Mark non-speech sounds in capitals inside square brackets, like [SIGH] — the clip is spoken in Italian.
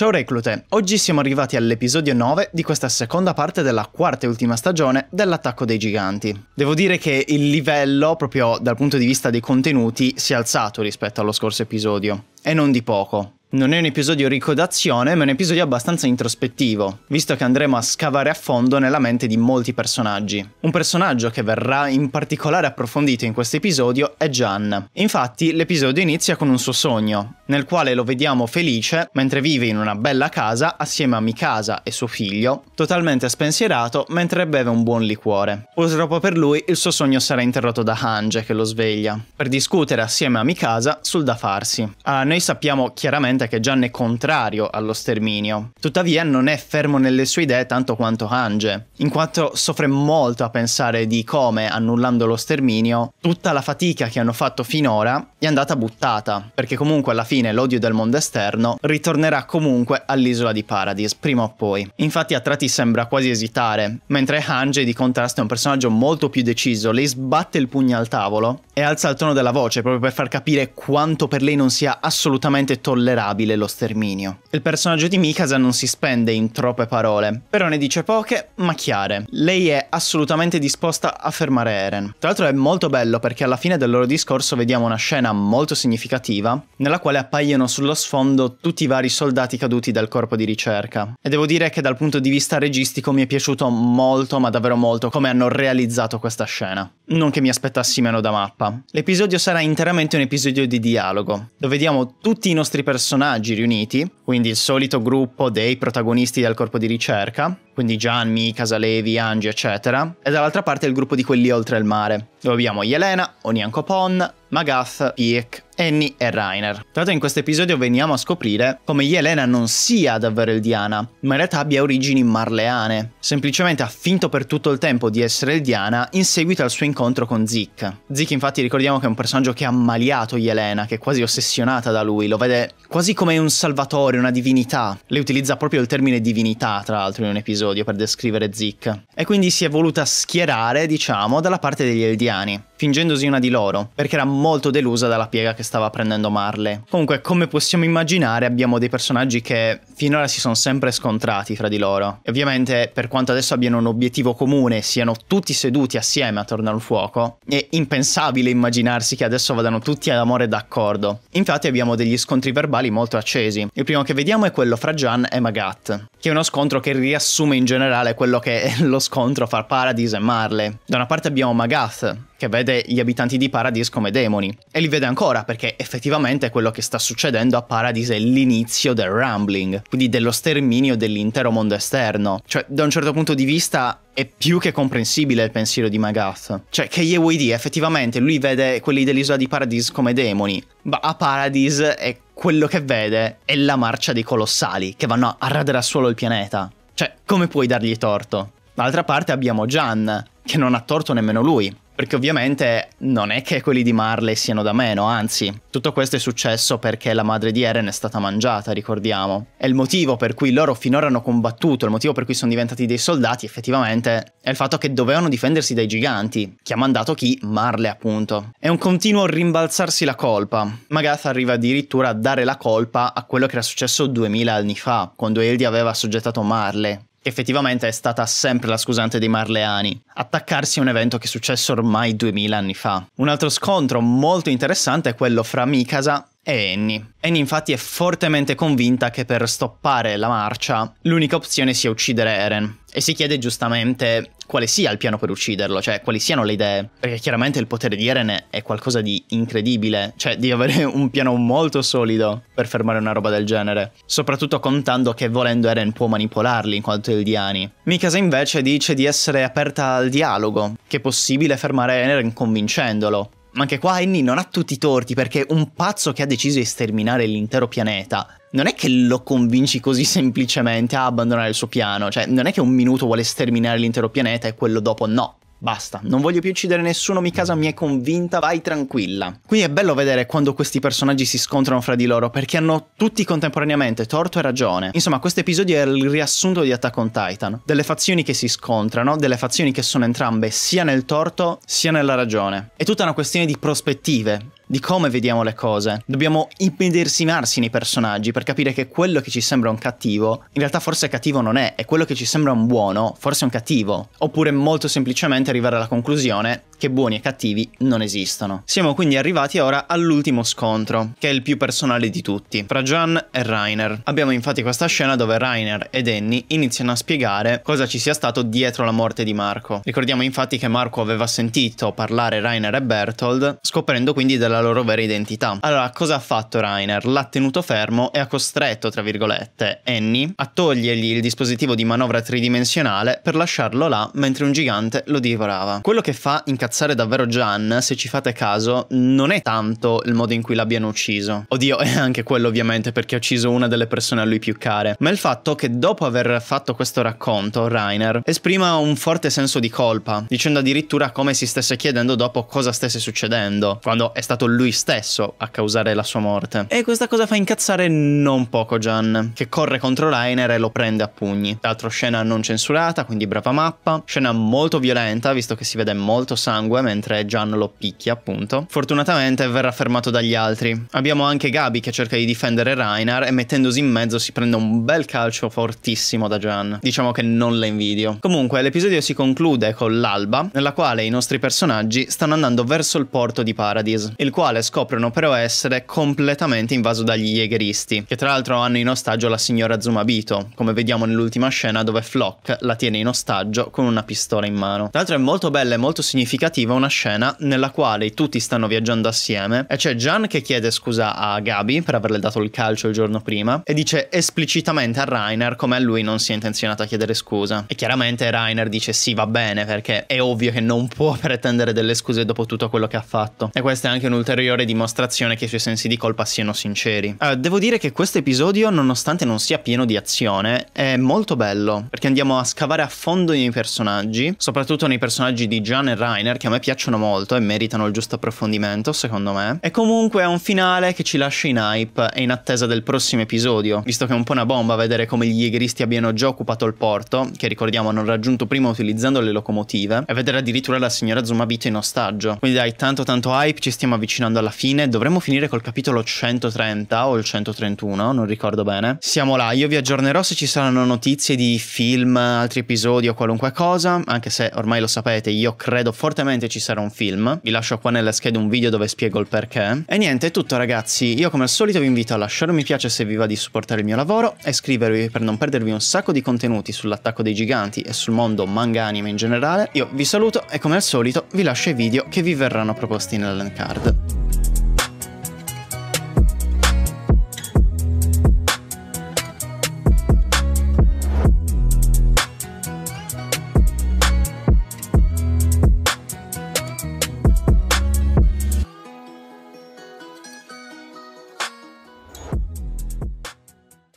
Ciao reclute, oggi siamo arrivati all'episodio 9 di questa seconda parte della quarta e ultima stagione dell'attacco dei giganti. Devo dire che il livello, proprio dal punto di vista dei contenuti, si è alzato rispetto allo scorso episodio, e non di poco. Non è un episodio ricco d'azione, ma è un episodio abbastanza introspettivo, visto che andremo a scavare a fondo nella mente di molti personaggi. Un personaggio che verrà in particolare approfondito in questo episodio è Gian. Infatti, l'episodio inizia con un suo sogno, nel quale lo vediamo felice mentre vive in una bella casa assieme a Mikasa e suo figlio, totalmente spensierato mentre beve un buon liquore. Purtroppo per lui il suo sogno sarà interrotto da Hange che lo sveglia, per discutere assieme a Mikasa sul da farsi. Ah, noi sappiamo chiaramente che Gian è contrario allo sterminio, tuttavia non è fermo nelle sue idee tanto quanto Hange, in quanto soffre molto a pensare di come, annullando lo sterminio, tutta la fatica che hanno fatto finora è andata buttata, perché comunque alla fine fine l'odio del mondo esterno ritornerà comunque all'isola di Paradise, prima o poi. Infatti a tratti sembra quasi esitare, mentre Hange di contrasto è un personaggio molto più deciso, le sbatte il pugno al tavolo e alza il tono della voce proprio per far capire quanto per lei non sia assolutamente tollerabile lo sterminio. Il personaggio di Mikasa non si spende in troppe parole, però ne dice poche ma chiare. Lei è assolutamente disposta a fermare Eren. Tra l'altro è molto bello perché alla fine del loro discorso vediamo una scena molto significativa nella quale appaiono sullo sfondo tutti i vari soldati caduti dal corpo di ricerca. E devo dire che dal punto di vista registico mi è piaciuto molto ma davvero molto come hanno realizzato questa scena. Non che mi aspettassi meno da mappa. L'episodio sarà interamente un episodio di dialogo, dove diamo tutti i nostri personaggi riuniti, quindi il solito gruppo dei protagonisti del corpo di ricerca, quindi Gianni, Casalevi, Angie, eccetera, e dall'altra parte il gruppo di quelli oltre il mare, dove abbiamo Yelena, Onyanko Pon, Magath, Piek, Annie e Rainer. Tra l'altro in questo episodio veniamo a scoprire come Yelena non sia davvero Eldiana, ma in realtà abbia origini marleane. Semplicemente ha finto per tutto il tempo di essere Eldiana in seguito al suo incontro con Zik. Zik infatti ricordiamo che è un personaggio che ha ammaliato Yelena, che è quasi ossessionata da lui, lo vede quasi come un salvatore, una divinità. Lei utilizza proprio il termine divinità, tra l'altro, in un episodio per descrivere Zik e quindi si è voluta schierare, diciamo, dalla parte degli Eldiani, fingendosi una di loro, perché era molto delusa dalla piega che stava prendendo Marley. Comunque, come possiamo immaginare, abbiamo dei personaggi che finora si sono sempre scontrati fra di loro. E ovviamente, per quanto adesso abbiano un obiettivo comune, siano tutti seduti assieme attorno al fuoco, è impensabile immaginarsi che adesso vadano tutti ad amore d'accordo. Infatti abbiamo degli scontri verbali molto accesi. Il primo che vediamo è quello fra Jan e Magat, che è uno scontro che riassume in generale quello che è lo scontro fra Paradise e Marley. Da una parte abbiamo Magat che vede gli abitanti di Paradise come demoni, e li vede ancora perché effettivamente quello che sta succedendo a Paradise è l'inizio del Rambling quindi dello sterminio dell'intero mondo esterno. Cioè, da un certo punto di vista è più che comprensibile il pensiero di Magath. Cioè, che gli vuoi dire? Effettivamente lui vede quelli dell'isola di Paradis come demoni, ma a Paradis è quello che vede è la marcia dei colossali che vanno a radere a suolo il pianeta. Cioè, come puoi dargli torto? D'altra parte abbiamo Jan, che non ha torto nemmeno lui perché ovviamente non è che quelli di Marley siano da meno, anzi, tutto questo è successo perché la madre di Eren è stata mangiata, ricordiamo. E il motivo per cui loro finora hanno combattuto, il motivo per cui sono diventati dei soldati effettivamente, è il fatto che dovevano difendersi dai giganti, Chi ha mandato chi? Marley appunto. È un continuo rimbalzarsi la colpa. Magath arriva addirittura a dare la colpa a quello che era successo 2000 anni fa, quando Eldi aveva soggettato Marley effettivamente è stata sempre la scusante dei Marleani, attaccarsi a un evento che è successo ormai 2000 anni fa. Un altro scontro molto interessante è quello fra Mikasa e Annie. Annie infatti è fortemente convinta che per stoppare la marcia l'unica opzione sia uccidere Eren e si chiede giustamente quale sia il piano per ucciderlo, cioè quali siano le idee, perché chiaramente il potere di Eren è qualcosa di incredibile, cioè di avere [LAUGHS] un piano molto solido per fermare una roba del genere, soprattutto contando che volendo Eren può manipolarli in quanto Eldiani. Mikasa invece dice di essere aperta al dialogo, che è possibile fermare Eren convincendolo, ma anche qua Annie non ha tutti i torti perché un pazzo che ha deciso di sterminare l'intero pianeta non è che lo convinci così semplicemente a abbandonare il suo piano, cioè non è che un minuto vuole sterminare l'intero pianeta e quello dopo no. Basta, non voglio più uccidere nessuno, mi casa mi è convinta, vai tranquilla. Qui è bello vedere quando questi personaggi si scontrano fra di loro, perché hanno tutti contemporaneamente torto e ragione. Insomma, questo episodio è il riassunto di Attack on Titan, delle fazioni che si scontrano, delle fazioni che sono entrambe sia nel torto sia nella ragione. È tutta una questione di prospettive, di come vediamo le cose. Dobbiamo immedesimarsi nei personaggi per capire che quello che ci sembra un cattivo, in realtà forse cattivo non è, e quello che ci sembra un buono, forse è un cattivo. Oppure molto semplicemente arrivare alla conclusione che buoni e cattivi non esistono. Siamo quindi arrivati ora all'ultimo scontro, che è il più personale di tutti, fra Jan e Rainer. Abbiamo infatti questa scena dove Rainer ed Annie iniziano a spiegare cosa ci sia stato dietro la morte di Marco. Ricordiamo infatti che Marco aveva sentito parlare Rainer e Bertold, scoprendo quindi della la loro vera identità. Allora, cosa ha fatto Rainer? L'ha tenuto fermo e ha costretto, tra virgolette, Annie a togliergli il dispositivo di manovra tridimensionale per lasciarlo là mentre un gigante lo divorava. Quello che fa incazzare davvero Gian, se ci fate caso, non è tanto il modo in cui l'abbiano ucciso. Oddio, è anche quello ovviamente perché ha ucciso una delle persone a lui più care, ma il fatto che dopo aver fatto questo racconto, Rainer esprima un forte senso di colpa, dicendo addirittura come si stesse chiedendo dopo cosa stesse succedendo, quando è stato lui stesso a causare la sua morte. E questa cosa fa incazzare non poco Jan, che corre contro Rainer e lo prende a pugni. Tra l'altro scena non censurata, quindi brava mappa, scena molto violenta, visto che si vede molto sangue mentre Jan lo picchia appunto. Fortunatamente verrà fermato dagli altri. Abbiamo anche Gabi che cerca di difendere Rainer e mettendosi in mezzo si prende un bel calcio fortissimo da Jan. Diciamo che non la invidio. Comunque l'episodio si conclude con l'alba, nella quale i nostri personaggi stanno andando verso il porto di Paradise, il quale quale scoprono però essere completamente invaso dagli jägeristi, che tra l'altro hanno in ostaggio la signora Zumabito, come vediamo nell'ultima scena dove Flock la tiene in ostaggio con una pistola in mano. Tra l'altro è molto bella e molto significativa una scena nella quale tutti stanno viaggiando assieme e c'è Gian che chiede scusa a Gabi per averle dato il calcio il giorno prima e dice esplicitamente a Rainer come a lui non sia intenzionato a chiedere scusa. E chiaramente Rainer dice sì va bene perché è ovvio che non può [LAUGHS] pretendere delle scuse dopo tutto quello che ha fatto. E questa è anche un'ultima un'ulteriore dimostrazione che i suoi sensi di colpa siano sinceri. Uh, devo dire che questo episodio, nonostante non sia pieno di azione, è molto bello, perché andiamo a scavare a fondo nei personaggi, soprattutto nei personaggi di Gian e Rainer, che a me piacciono molto e meritano il giusto approfondimento, secondo me. E comunque è un finale che ci lascia in hype e in attesa del prossimo episodio, visto che è un po' una bomba vedere come gli jegeristi abbiano già occupato il porto, che ricordiamo hanno raggiunto prima utilizzando le locomotive, e vedere addirittura la signora Zumabito in ostaggio. Quindi dai, tanto tanto hype, ci stiamo avvicinando avvicinando alla fine, dovremmo finire col capitolo 130 o il 131, non ricordo bene. Siamo là, io vi aggiornerò se ci saranno notizie di film, altri episodi o qualunque cosa, anche se ormai lo sapete, io credo fortemente ci sarà un film. Vi lascio qua nella scheda un video dove spiego il perché. E niente, è tutto ragazzi, io come al solito vi invito a lasciare un mi piace se vi va di supportare il mio lavoro, e iscrivervi per non perdervi un sacco di contenuti sull'attacco dei giganti e sul mondo manga anime in generale. Io vi saluto e come al solito vi lascio i video che vi verranno proposti nella land card.